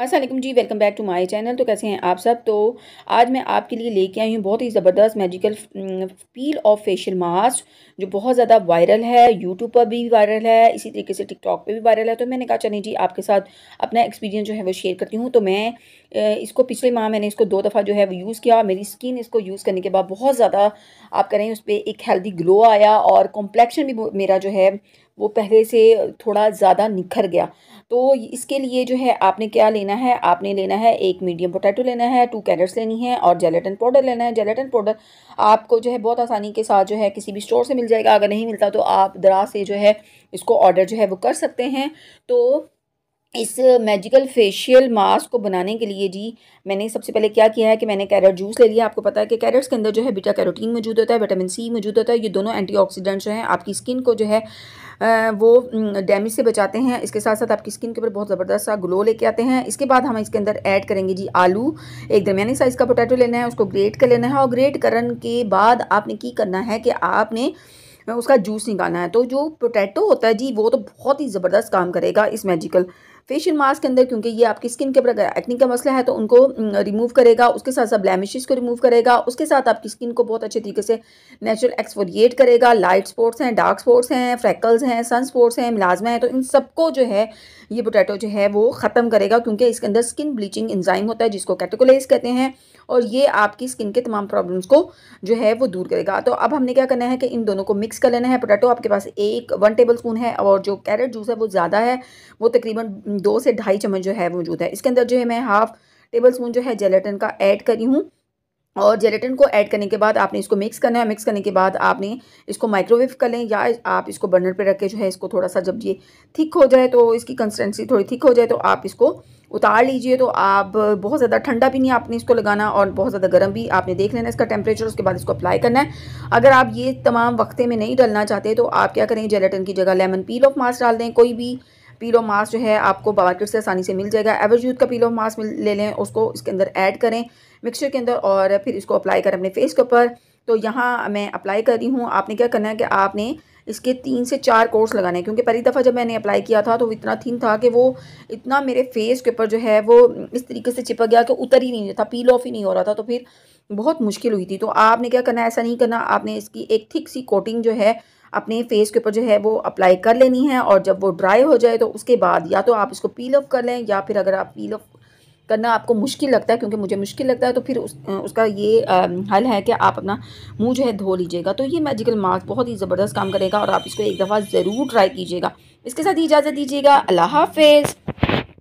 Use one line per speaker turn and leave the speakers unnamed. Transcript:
असलम जी welcome back to my channel तो कैसे हैं आप सब तो आज मैं आपके लिए लेके आई हूँ बहुत ही ज़बरदस्त magical peel off facial mask जो बहुत ज़्यादा वायरल है यूट्यूब पर भी वायरल है इसी तरीके से टिकटॉक पे भी वायरल है तो मैंने कहा चलें जी आपके साथ अपना एक्सपीरियंस जो है वो शेयर करती हूँ तो मैं इसको पिछले माह मैंने इसको दो दफ़ा जो है वो यूज़ किया मेरी स्किन इसको यूज़ करने के बाद बहुत ज़्यादा आप करें उस पर एक हेल्दी ग्लो आया और कॉम्प्लेक्शन भी मेरा जो है वो पहले से थोड़ा ज़्यादा निखर गया तो इसके लिए जो है आपने क्या लेना है आपने लेना है एक मीडियम पोटैटो लेना है टू कैरेट्स लेनी है और जेलेटन पाउडर लेना है जेलेटन पाउडर आपको जो है बहुत आसानी के साथ जो है किसी भी स्टोर से मिल जाएगा अगर नहीं मिलता तो आप दराज से जो है इसको ऑर्डर जो है वो कर सकते हैं तो इस मैजिकल फेशियल मास्क को बनाने के लिए जी मैंने सबसे पहले क्या किया है कि मैंने कैरेट जूस ले लिया आपको पता है कि कैरेट्स के अंदर जो है बीटा कैरोटीन मौजूद होता है विटामिन सी मौजूद होता है ये दोनों एंटीऑक्सीडेंट्स जो हैं आपकी स्किन को जो है वो डैमेज से बचाते हैं इसके साथ साथ आपकी स्किन के ऊपर बहुत ज़बरदस्त सा ग्लो लेके आते हैं इसके बाद हम इसके अंदर ऐड करेंगे जी आलू एक दरमिया साइज़ का पोटैटो लेना है उसको ग्रेट कर लेना है और ग्रेट करने के बाद आपने की करना है कि आपने उसका जूस निकालना है तो जो पोटैटो होता है जी वो तो बहुत ही ज़बरदस्त काम करेगा इस मैजिकल फेशियल मास्क के अंदर क्योंकि ये आपकी स्किन के ऊपर एक्निंग का मसला है तो उनको रिमूव करेगा उसके साथ साथ ब्लैमिशेज को रिमूव करेगा उसके साथ आपकी स्किन को बहुत अच्छे तरीके से नेचुरल एक्सफोलिएट करेगा लाइट स्पॉट्स हैं डार्क स्पॉट्स हैं फ्रैकल्स हैं सन स्पॉट्स हैं मिलाजमा है तो इन सबको जो है ये पोटैटो जो है वो ख़त्म करेगा क्योंकि इसके अंदर स्किन ब्लीचिंग इंजाइम होता है जिसको कैटेकोलाइज कहते हैं और ये आपकी स्किन के तमाम प्रॉब्लम्स को जो है वो दूर करेगा तो अब हमने क्या करना है कि इन दोनों को मिक्स कर लेना है पोटैटो आपके पास एक वन टेबल स्पून है और जो कैरेट जूस है वो ज़्यादा है वो तकरीबन दो से ढाई चम्मच जो है मौजूद है इसके अंदर जो है मैं हाफ टेबल स्पून जो है जेलेटन का ऐड करी हूँ और जेलेटन को ऐड करने के बाद आपने इसको मिक्स करना है मिक्स करने के बाद आपने इसको माइक्रोवेव कर लें या आप इसको बर्नर पे रख के जो है इसको थोड़ा सा जब ये थिक हो जाए तो इसकी कंसिस्टेंसी थोड़ी थिक हो जाए तो आप इसको उतार लीजिए तो आप बहुत ज़्यादा ठंडा भी नहीं आपने इसको लगाना और बहुत ज़्यादा गर्म भी आपने देख लेना इसका टेम्परेचर उसके बाद इसको अप्लाई करना है अगर आप ये तमाम वक्ते में नहीं डालना चाहते तो आप क्या करें जेलेटन की जगह लेमन पील ऑफ मास्क डाल दें कोई भी पीलो मास जो है आपको मार्केट से आसानी से मिल जाएगा एवरेज यूथ का पीलो मास मिल ले लें उसको इसके अंदर ऐड करें मिक्सचर के अंदर और फिर इसको अप्लाई करें अपने फेस के ऊपर तो यहाँ मैं अप्लाई कर रही हूँ आपने क्या करना है कि आपने इसके तीन से चार कोर्स लगाने क्योंकि पहली दफ़ा जब मैंने अप्लाई किया था तो इतना थिन था कि वो इतना मेरे फेस के ऊपर जो है वो इस तरीके से चिपक गया कि उतर ही नहीं था पील ऑफ ही नहीं हो रहा था तो फिर बहुत मुश्किल हुई थी तो आपने क्या करना है ऐसा नहीं करना आपने इसकी एक थिक सी कोटिंग जो है अपने फेस के ऊपर जो है वो अप्लाई कर लेनी है और जब वो ड्राई हो जाए तो उसके बाद या तो आप इसको पील ऑफ कर लें या फिर अगर आप पील ऑफ करना आपको मुश्किल लगता है क्योंकि मुझे मुश्किल लगता है तो फिर उस, उसका ये आ, हल है कि आप अपना मुंह जो है धो लीजिएगा तो ये मैजिकल मास्क बहुत ही ज़बरदस्त काम करेगा और आप इसको एक दफ़ा ज़रूर ट्राई कीजिएगा इसके साथ ही इजाज़त दीजिएगा अल्लाह हाफिज़